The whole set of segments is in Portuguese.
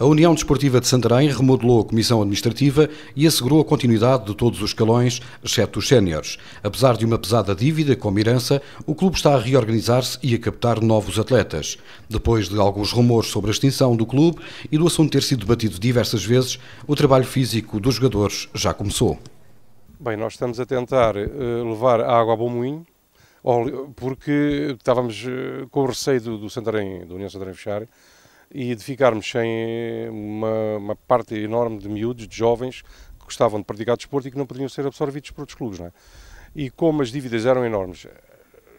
A União Desportiva de Santarém remodelou a comissão administrativa e assegurou a continuidade de todos os escalões, exceto os séniores. Apesar de uma pesada dívida como herança, o clube está a reorganizar-se e a captar novos atletas. Depois de alguns rumores sobre a extinção do clube e do assunto ter sido debatido diversas vezes, o trabalho físico dos jogadores já começou. Bem, nós estamos a tentar eh, levar a água a bom moinho, porque estávamos eh, com o receio do, do Santarém, da União Santarém fechar, e de ficarmos sem eh, uma, uma parte enorme de miúdos, de jovens, que gostavam de praticar desporto e que não podiam ser absorvidos por outros clubes. É? E como as dívidas eram enormes,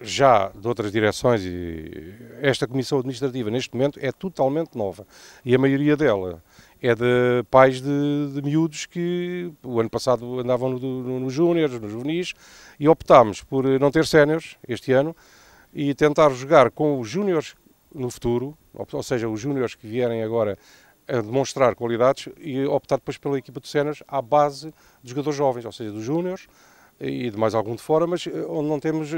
já de outras direções, e esta comissão administrativa neste momento é totalmente nova e a maioria dela é de pais de, de miúdos que o ano passado andavam nos no, no júniores, nos juvenis e optámos por eh, não ter séniores este ano e tentar jogar com os júniores no futuro, ou seja, os júniores que vierem agora a demonstrar qualidades e optar depois pela equipa de cenas à base de jogadores jovens, ou seja, dos júniores e de mais algum de fora, mas eh, onde não temos uh,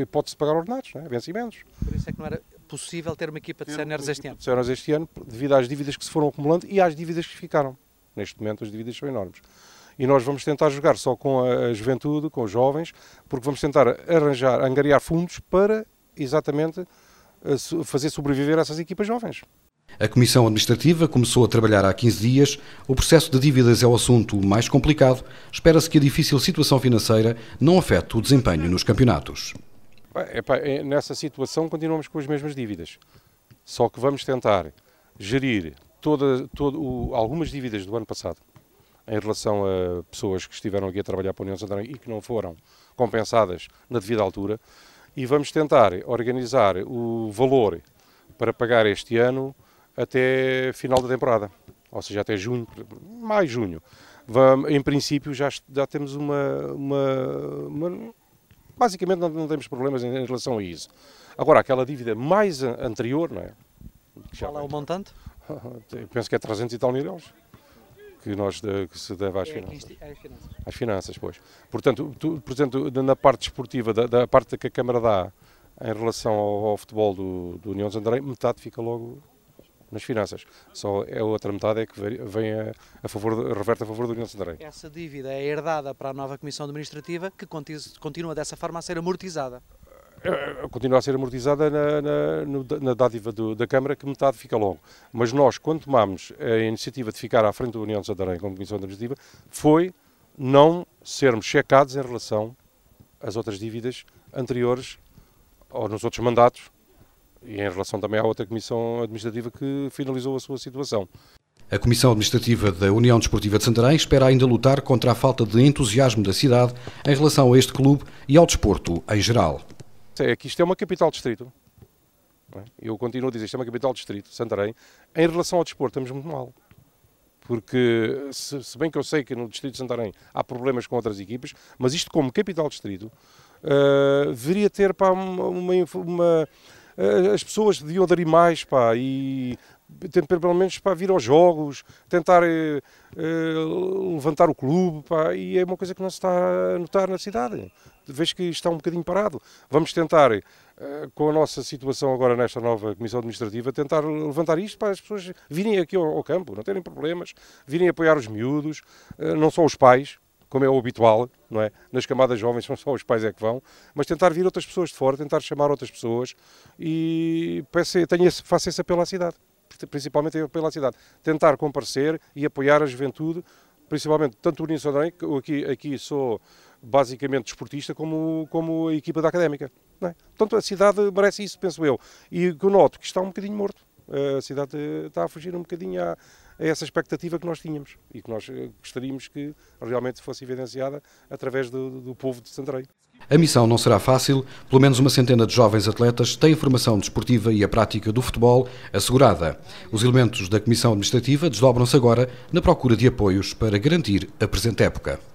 hipótese de pagar ordenados, né? vencimentos. Por isso é que não era possível ter uma equipa de séniores este ano? de séniores este ano, devido às dívidas que se foram acumulando e às dívidas que ficaram. Neste momento as dívidas são enormes. E nós vamos tentar jogar só com a juventude, com os jovens, porque vamos tentar arranjar, angariar fundos para exatamente fazer sobreviver essas equipas jovens. A Comissão Administrativa começou a trabalhar há 15 dias. O processo de dívidas é o assunto mais complicado. Espera-se que a difícil situação financeira não afete o desempenho nos campeonatos. Epá, é, nessa situação continuamos com as mesmas dívidas. Só que vamos tentar gerir toda, todo, o, algumas dívidas do ano passado em relação a pessoas que estiveram aqui a trabalhar para a União Santarém e que não foram compensadas na devida altura e vamos tentar organizar o valor para pagar este ano até final da temporada, ou seja, até junho, mais junho. em princípio já, já temos uma, uma, uma basicamente não, não, temos problemas em, em, relação a isso. Agora, aquela dívida mais anterior, não é? Qual é o montante? Penso que é 300 e tal mil euros que, nós, que se deve é às finanças. às finanças. pois. Portanto, tu, por exemplo, na parte esportiva da, da, parte que a Câmara dá em relação ao, ao futebol do, do União de André, metade fica logo nas finanças. Só é a outra metade é que vem a, a favor, reverte a favor do União Santarém. Essa dívida é herdada para a nova Comissão Administrativa, que continua dessa forma a ser amortizada. Eh, continua a ser amortizada na, na, na dádiva do, da Câmara, que metade fica longo. Mas nós, quando tomámos a iniciativa de ficar à frente da União de Santarém como Comissão Administrativa, foi não sermos checados em relação às outras dívidas anteriores ou nos outros mandatos e em relação também à outra Comissão Administrativa que finalizou a sua situação. A Comissão Administrativa da União Desportiva de Santarém espera ainda lutar contra a falta de entusiasmo da cidade em relação a este clube e ao desporto em geral é que isto é uma capital distrito. É? Eu continuo a dizer, isto é uma capital distrito, Santarém. Em relação ao desporto, estamos muito mal. Porque, se, bem que eu sei que no distrito de Santarém há problemas com outras equipas, mas isto como capital distrito, uh, eh, deveria ter para uma, uma, uma eh, as pessoas deviam aderir mais, pá, e tentar, pelo menos para vir aos jogos, tentar eh, eh, levantar o clube, pá, e é uma coisa que não se está a notar na cidade. Vejo que está um bocadinho parado. Vamos tentar, eh, com a nossa situação agora nesta nova comissão administrativa, tentar levantar isto para as pessoas virem aqui ao, ao campo, não terem problemas, virem apoiar os miúdos, não só os pais, como é o habitual, não é? Nas camadas jovens são só os pais é que vão, mas tentar vir outras pessoas de fora, tentar chamar outras pessoas e peço, tenho esse, faço esse apelo à cidade principalmente pela cidade, tentar comparecer e apoiar a juventude, principalmente tanto o União que aqui, aqui sou basicamente desportista, como, como a equipa da Académica. Não é? Portanto, a cidade merece isso, penso eu. E que eu noto que está um bocadinho morto. A cidade está a fugir um bocadinho à, a essa expectativa que nós tínhamos e que nós eh, gostaríamos que realmente fosse evidenciada através do, do povo de Santarém. A missão não será fácil, pelo menos uma centena de jovens atletas têm formação desportiva e a prática do futebol assegurada. Os elementos da Comissão Administrativa desdobram-se agora na procura de apoios para garantir a presente época.